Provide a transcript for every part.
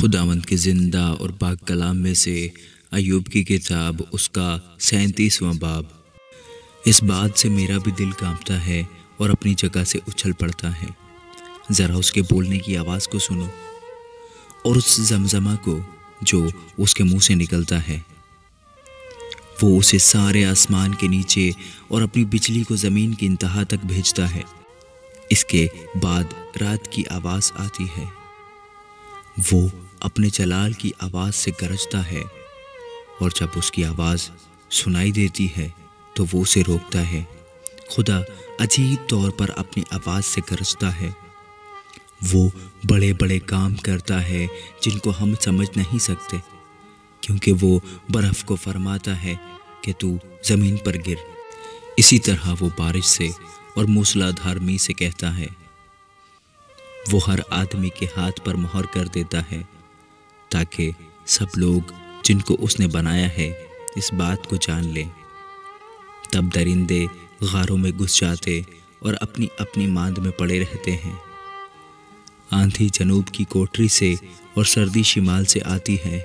खुदावंत के ज़िंदा और पाक कलाम में से अयूब की किताब उसका सैंतीसवां बाब इस बात से मेरा भी दिल कांपता है और अपनी जगह से उछल पड़ता है ज़रा उसके बोलने की आवाज़ को सुनो और उस जमजमा को जो उसके मुंह से निकलता है वो उसे सारे आसमान के नीचे और अपनी बिजली को ज़मीन की इंतहा तक भेजता है इसके बाद रात की आवाज़ आती है वो अपने जलाल की आवाज़ से गरजता है और जब उसकी आवाज़ सुनाई देती है तो वो उसे रोकता है खुदा अजीब तौर पर अपनी आवाज़ से गरजता है वो बड़े बड़े काम करता है जिनको हम समझ नहीं सकते क्योंकि वो बर्फ़ को फरमाता है कि तू ज़मीन पर गिर इसी तरह वो बारिश से और मूसलाधार मी से कहता है वो हर आदमी के हाथ पर मोहर कर देता है ताकि सब लोग जिनको उसने बनाया है इस बात को जान लें तब दरिंदे गारों में घुस जाते और अपनी अपनी मांद में पड़े रहते हैं आंधी जनूब की कोठरी से और सर्दी शिमाल से आती है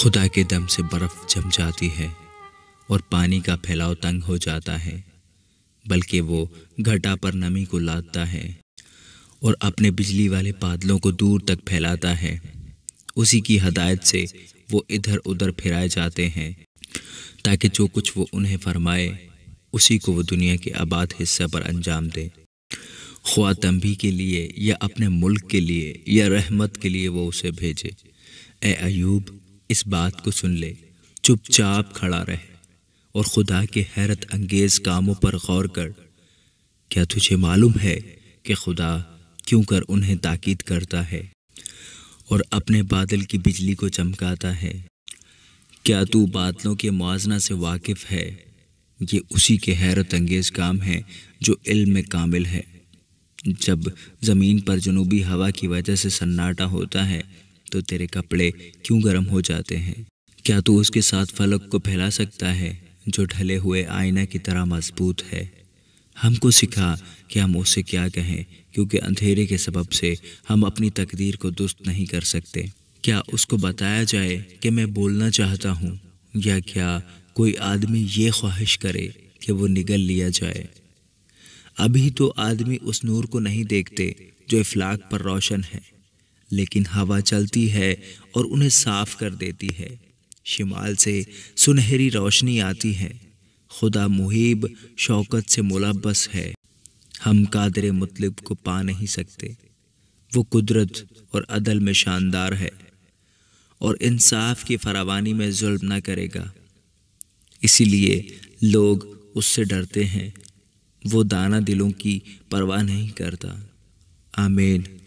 खुदा के दम से बर्फ़ जम जाती है और पानी का फैलाव तंग हो जाता है बल्कि वो घटा पर नमी को लादता है और अपने बिजली वाले बादलों को दूर तक फैलाता है उसी की हदायत से वो इधर उधर फिराए जाते हैं ताकि जो कुछ वो उन्हें फरमाए उसी को वो दुनिया के आबाद हिस्से पर अंजाम दे ख्वा तंबी के लिए या अपने मुल्क के लिए या रहमत के लिए वो उसे भेजे ए अयूब इस बात को सुन ले चुपचाप खड़ा रहे और खुदा के हैरत अंगेज कामों पर गौर कर क्या तुझे मालूम है कि खुदा क्यों कर उन्हें ताकीद करता है और अपने बादल की बिजली को चमकाता है क्या तू बादलों के मुआजना से वाकिफ़ है ये उसी के हैरत अंगेज़ काम है जो इल्म में कामिल है जब ज़मीन पर जनूबी हवा की वजह से सन्नाटा होता है तो तेरे कपड़े क्यों गर्म हो जाते हैं क्या तू उसके साथ फलक को फैला सकता है जो ढले हुए आईना की तरह मजबूत है हमको सिखा कि हम उसे क्या कहें क्योंकि अंधेरे के सबब से हम अपनी तकदीर को दुरुस्त नहीं कर सकते क्या उसको बताया जाए कि मैं बोलना चाहता हूँ या क्या कोई आदमी ये ख्वाहिश करे कि वो निगल लिया जाए अभी तो आदमी उस नूर को नहीं देखते जो इफलाक पर रोशन है लेकिन हवा चलती है और उन्हें साफ कर देती है शिमाल से सुनहरी रोशनी आती है खुदा मुहिब शौकत से मुलबस है हम कादर मतलब को पा नहीं सकते वो कुदरत और अदल में शानदार है और इंसाफ की फरावानी में जुल्म ना करेगा इसीलिए लोग उससे डरते हैं वो दाना दिलों की परवाह नहीं करता आमेर